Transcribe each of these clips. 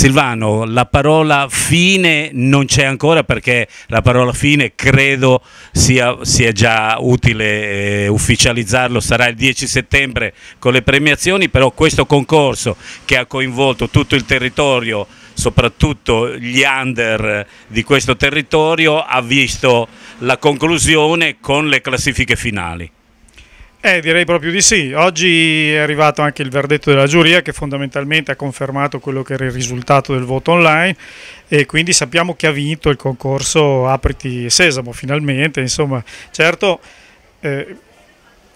Silvano, la parola fine non c'è ancora perché la parola fine credo sia, sia già utile eh, ufficializzarlo, sarà il 10 settembre con le premiazioni, però questo concorso che ha coinvolto tutto il territorio soprattutto gli under di questo territorio, ha visto la conclusione con le classifiche finali. Eh, direi proprio di sì. Oggi è arrivato anche il verdetto della giuria che fondamentalmente ha confermato quello che era il risultato del voto online e quindi sappiamo che ha vinto il concorso Apriti Sesamo finalmente. Insomma, certo, eh,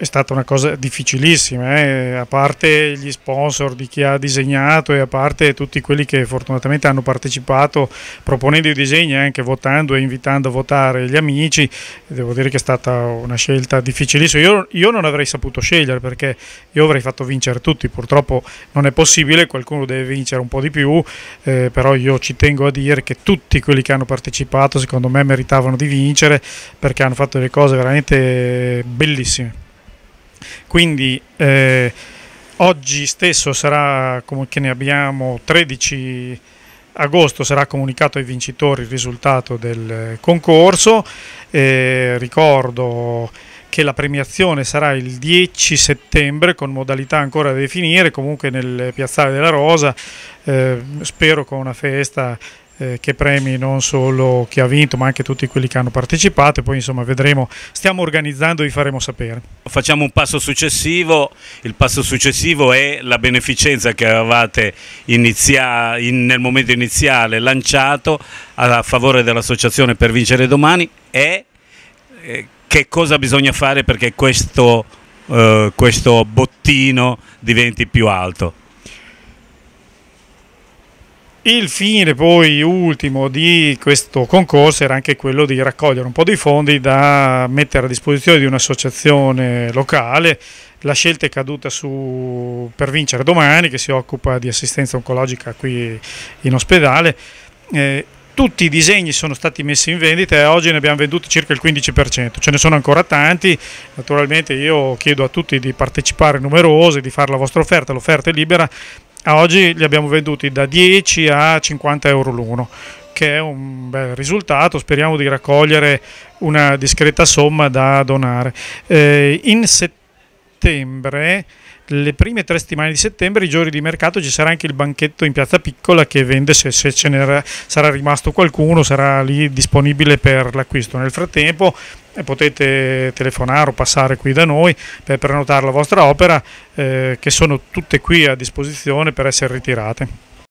è stata una cosa difficilissima, eh? a parte gli sponsor di chi ha disegnato e a parte tutti quelli che fortunatamente hanno partecipato proponendo i disegni, anche votando e invitando a votare gli amici, devo dire che è stata una scelta difficilissima. Io, io non avrei saputo scegliere perché io avrei fatto vincere tutti, purtroppo non è possibile, qualcuno deve vincere un po' di più, eh, però io ci tengo a dire che tutti quelli che hanno partecipato secondo me meritavano di vincere perché hanno fatto delle cose veramente bellissime. Quindi eh, oggi stesso sarà, come che ne abbiamo 13 agosto sarà comunicato ai vincitori il risultato del concorso. Eh, ricordo che la premiazione sarà il 10 settembre con modalità ancora da definire, comunque nel piazzale della Rosa, eh, spero con una festa eh, che premi non solo chi ha vinto ma anche tutti quelli che hanno partecipato e poi insomma vedremo, stiamo organizzando e vi faremo sapere. Facciamo un passo successivo, il passo successivo è la beneficenza che avevate inizia, in, nel momento iniziale lanciato a favore dell'associazione per vincere domani e eh, che cosa bisogna fare perché questo, eh, questo bottino diventi più alto. Il fine poi ultimo di questo concorso era anche quello di raccogliere un po' di fondi da mettere a disposizione di un'associazione locale. La scelta è caduta su Per Vincere Domani che si occupa di assistenza oncologica qui in ospedale. Eh, tutti i disegni sono stati messi in vendita e oggi ne abbiamo venduti circa il 15%, ce ne sono ancora tanti, naturalmente io chiedo a tutti di partecipare numerosi, di fare la vostra offerta, l'offerta è libera a oggi li abbiamo venduti da 10 a 50 euro l'uno, che è un bel risultato, speriamo di raccogliere una discreta somma da donare. Eh, in settembre settembre, le prime tre settimane di settembre, i giorni di mercato, ci sarà anche il banchetto in Piazza Piccola che vende, se, se ce ne sarà rimasto qualcuno, sarà lì disponibile per l'acquisto. Nel frattempo eh, potete telefonare o passare qui da noi per prenotare la vostra opera, eh, che sono tutte qui a disposizione per essere ritirate.